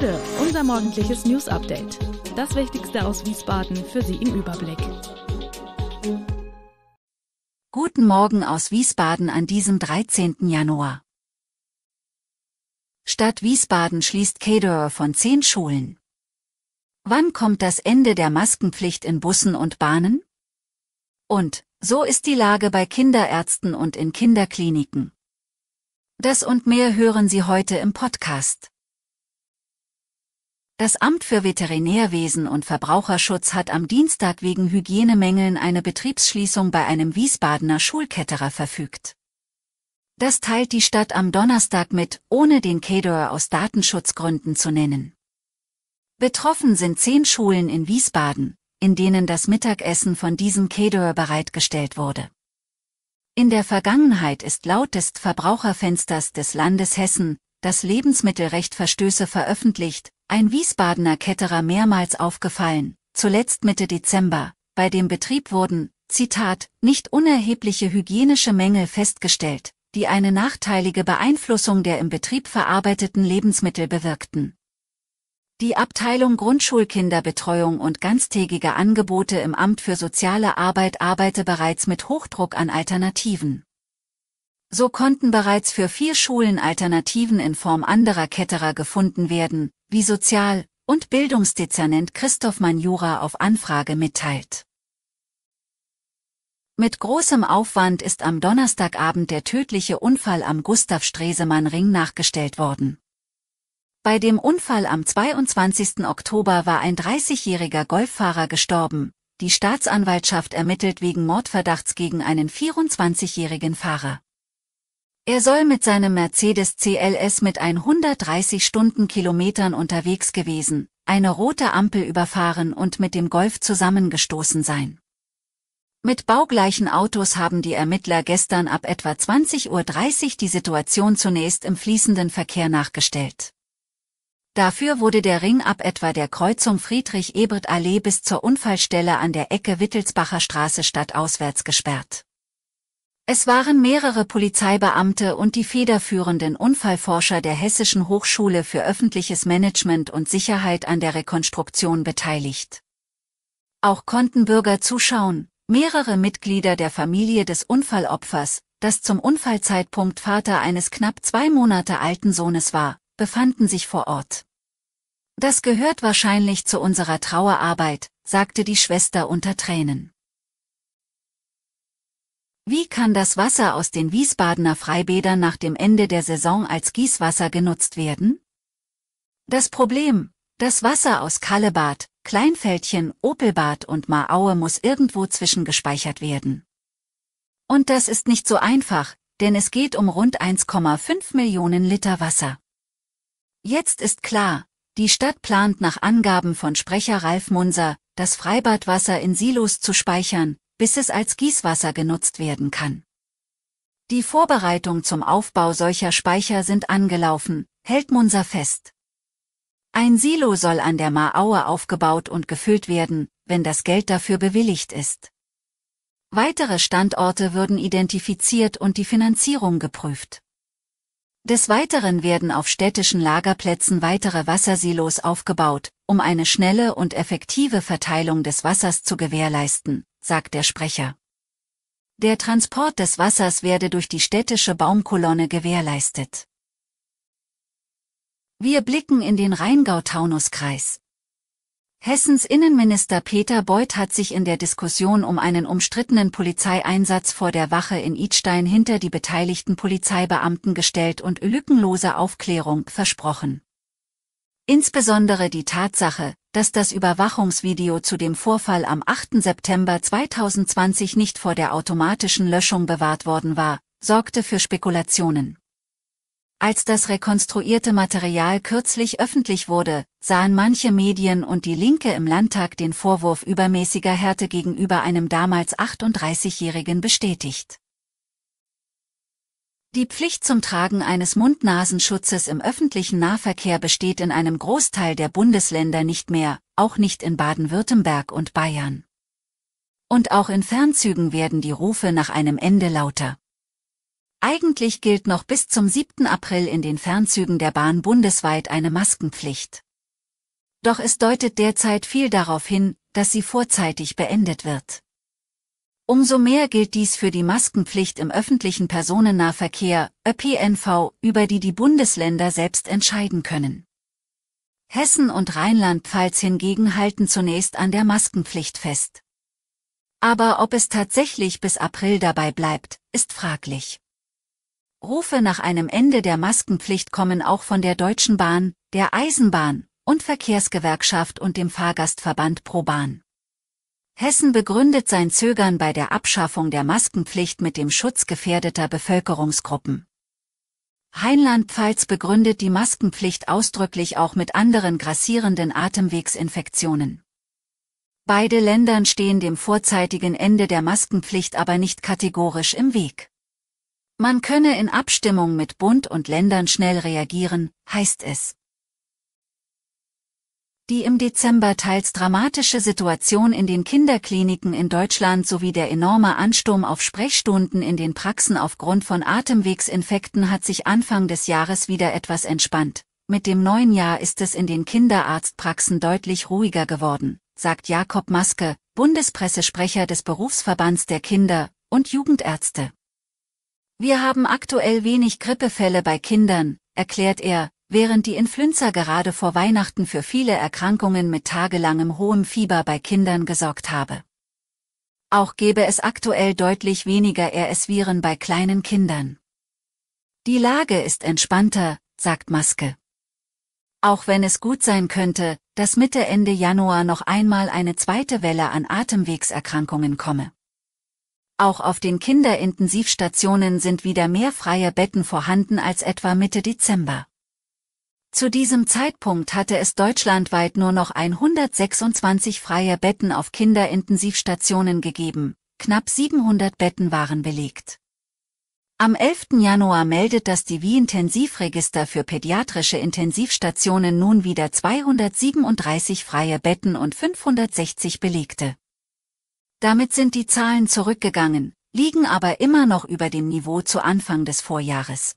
Gude, unser morgendliches News Update. Das Wichtigste aus Wiesbaden für Sie im Überblick. Guten Morgen aus Wiesbaden an diesem 13. Januar. Stadt Wiesbaden schließt Kedor von zehn Schulen. Wann kommt das Ende der Maskenpflicht in Bussen und Bahnen? Und, so ist die Lage bei Kinderärzten und in Kinderkliniken. Das und mehr hören Sie heute im Podcast. Das Amt für Veterinärwesen und Verbraucherschutz hat am Dienstag wegen Hygienemängeln eine Betriebsschließung bei einem Wiesbadener Schulketterer verfügt. Das teilt die Stadt am Donnerstag mit, ohne den Caterer aus Datenschutzgründen zu nennen. Betroffen sind zehn Schulen in Wiesbaden, in denen das Mittagessen von diesem Caterer bereitgestellt wurde. In der Vergangenheit ist laut des Verbraucherfensters des Landes Hessen das Lebensmittelrecht Verstöße veröffentlicht, ein Wiesbadener Ketterer mehrmals aufgefallen, zuletzt Mitte Dezember. Bei dem Betrieb wurden, Zitat, nicht unerhebliche hygienische Mängel festgestellt, die eine nachteilige Beeinflussung der im Betrieb verarbeiteten Lebensmittel bewirkten. Die Abteilung Grundschulkinderbetreuung und ganztägige Angebote im Amt für soziale Arbeit arbeite bereits mit Hochdruck an Alternativen. So konnten bereits für vier Schulen Alternativen in Form anderer Ketterer gefunden werden, wie Sozial- und Bildungsdezernent Christoph Manjura auf Anfrage mitteilt. Mit großem Aufwand ist am Donnerstagabend der tödliche Unfall am Gustav-Stresemann-Ring nachgestellt worden. Bei dem Unfall am 22. Oktober war ein 30-jähriger Golffahrer gestorben. Die Staatsanwaltschaft ermittelt wegen Mordverdachts gegen einen 24-jährigen Fahrer. Er soll mit seinem Mercedes CLS mit 130 Stundenkilometern unterwegs gewesen, eine rote Ampel überfahren und mit dem Golf zusammengestoßen sein. Mit baugleichen Autos haben die Ermittler gestern ab etwa 20.30 Uhr die Situation zunächst im fließenden Verkehr nachgestellt. Dafür wurde der Ring ab etwa der Kreuzung Friedrich-Ebert-Allee bis zur Unfallstelle an der Ecke Wittelsbacher Straße stadtauswärts gesperrt. Es waren mehrere Polizeibeamte und die federführenden Unfallforscher der Hessischen Hochschule für öffentliches Management und Sicherheit an der Rekonstruktion beteiligt. Auch konnten Bürger zuschauen, mehrere Mitglieder der Familie des Unfallopfers, das zum Unfallzeitpunkt Vater eines knapp zwei Monate alten Sohnes war, befanden sich vor Ort. Das gehört wahrscheinlich zu unserer Trauerarbeit, sagte die Schwester unter Tränen. Wie kann das Wasser aus den Wiesbadener Freibädern nach dem Ende der Saison als Gießwasser genutzt werden? Das Problem, das Wasser aus Kallebad, Kleinfeldchen, Opelbad und Maaue muss irgendwo zwischengespeichert werden. Und das ist nicht so einfach, denn es geht um rund 1,5 Millionen Liter Wasser. Jetzt ist klar, die Stadt plant nach Angaben von Sprecher Ralf Munser, das Freibadwasser in Silos zu speichern, bis es als Gießwasser genutzt werden kann. Die Vorbereitung zum Aufbau solcher Speicher sind angelaufen, hält Munser fest. Ein Silo soll an der Maaue aufgebaut und gefüllt werden, wenn das Geld dafür bewilligt ist. Weitere Standorte würden identifiziert und die Finanzierung geprüft. Des Weiteren werden auf städtischen Lagerplätzen weitere Wassersilos aufgebaut, um eine schnelle und effektive Verteilung des Wassers zu gewährleisten, sagt der Sprecher. Der Transport des Wassers werde durch die städtische Baumkolonne gewährleistet. Wir blicken in den Rheingau-Taunus-Kreis. Hessens Innenminister Peter Beuth hat sich in der Diskussion um einen umstrittenen Polizeieinsatz vor der Wache in Idstein hinter die beteiligten Polizeibeamten gestellt und lückenlose Aufklärung versprochen. Insbesondere die Tatsache, dass das Überwachungsvideo zu dem Vorfall am 8. September 2020 nicht vor der automatischen Löschung bewahrt worden war, sorgte für Spekulationen. Als das rekonstruierte Material kürzlich öffentlich wurde, sahen manche Medien und die Linke im Landtag den Vorwurf übermäßiger Härte gegenüber einem damals 38-Jährigen bestätigt. Die Pflicht zum Tragen eines mund nasen schutzes im öffentlichen Nahverkehr besteht in einem Großteil der Bundesländer nicht mehr, auch nicht in Baden-Württemberg und Bayern. Und auch in Fernzügen werden die Rufe nach einem Ende lauter. Eigentlich gilt noch bis zum 7. April in den Fernzügen der Bahn bundesweit eine Maskenpflicht. Doch es deutet derzeit viel darauf hin, dass sie vorzeitig beendet wird. Umso mehr gilt dies für die Maskenpflicht im öffentlichen Personennahverkehr, ÖPNV, über die die Bundesländer selbst entscheiden können. Hessen und Rheinland-Pfalz hingegen halten zunächst an der Maskenpflicht fest. Aber ob es tatsächlich bis April dabei bleibt, ist fraglich. Rufe nach einem Ende der Maskenpflicht kommen auch von der Deutschen Bahn, der Eisenbahn und Verkehrsgewerkschaft und dem Fahrgastverband ProBahn. Hessen begründet sein Zögern bei der Abschaffung der Maskenpflicht mit dem Schutz gefährdeter Bevölkerungsgruppen. Heinland-Pfalz begründet die Maskenpflicht ausdrücklich auch mit anderen grassierenden Atemwegsinfektionen. Beide Ländern stehen dem vorzeitigen Ende der Maskenpflicht aber nicht kategorisch im Weg. Man könne in Abstimmung mit Bund und Ländern schnell reagieren, heißt es. Die im Dezember teils dramatische Situation in den Kinderkliniken in Deutschland sowie der enorme Ansturm auf Sprechstunden in den Praxen aufgrund von Atemwegsinfekten hat sich Anfang des Jahres wieder etwas entspannt. Mit dem neuen Jahr ist es in den Kinderarztpraxen deutlich ruhiger geworden, sagt Jakob Maske, Bundespressesprecher des Berufsverbands der Kinder- und Jugendärzte. Wir haben aktuell wenig Grippefälle bei Kindern, erklärt er, Während die Influenza gerade vor Weihnachten für viele Erkrankungen mit tagelangem hohem Fieber bei Kindern gesorgt habe. Auch gäbe es aktuell deutlich weniger RS-Viren bei kleinen Kindern. Die Lage ist entspannter, sagt Maske. Auch wenn es gut sein könnte, dass Mitte Ende Januar noch einmal eine zweite Welle an Atemwegserkrankungen komme. Auch auf den Kinderintensivstationen sind wieder mehr freie Betten vorhanden als etwa Mitte Dezember. Zu diesem Zeitpunkt hatte es deutschlandweit nur noch 126 freie Betten auf Kinderintensivstationen gegeben, knapp 700 Betten waren belegt. Am 11. Januar meldet das Divi-Intensivregister für pädiatrische Intensivstationen nun wieder 237 freie Betten und 560 belegte. Damit sind die Zahlen zurückgegangen, liegen aber immer noch über dem Niveau zu Anfang des Vorjahres.